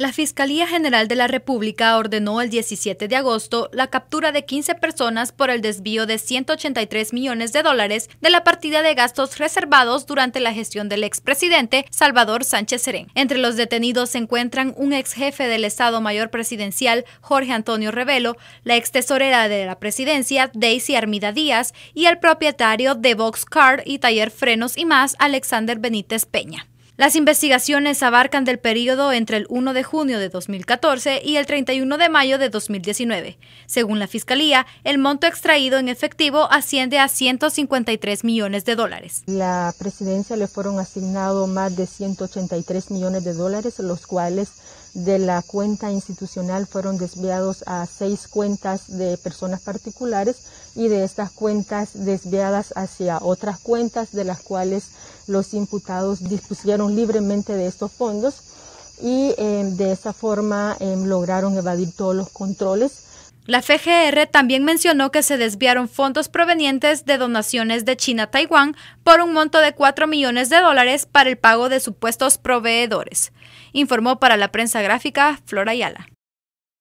La Fiscalía General de la República ordenó el 17 de agosto la captura de 15 personas por el desvío de 183 millones de dólares de la partida de gastos reservados durante la gestión del expresidente Salvador Sánchez Serén. Entre los detenidos se encuentran un ex jefe del Estado Mayor Presidencial, Jorge Antonio Revelo, la ex tesorera de la presidencia, Daisy Armida Díaz, y el propietario de Card y Taller Frenos y más, Alexander Benítez Peña. Las investigaciones abarcan del periodo entre el 1 de junio de 2014 y el 31 de mayo de 2019. Según la Fiscalía, el monto extraído en efectivo asciende a 153 millones de dólares. La presidencia le fueron asignados más de 183 millones de dólares, los cuales de la cuenta institucional fueron desviados a seis cuentas de personas particulares y de estas cuentas desviadas hacia otras cuentas de las cuales los imputados dispusieron libremente de estos fondos y eh, de esa forma em, lograron evadir todos los controles la FGR también mencionó que se desviaron fondos provenientes de donaciones de China Taiwán por un monto de 4 millones de dólares para el pago de supuestos proveedores, informó para la prensa gráfica Flora Ayala.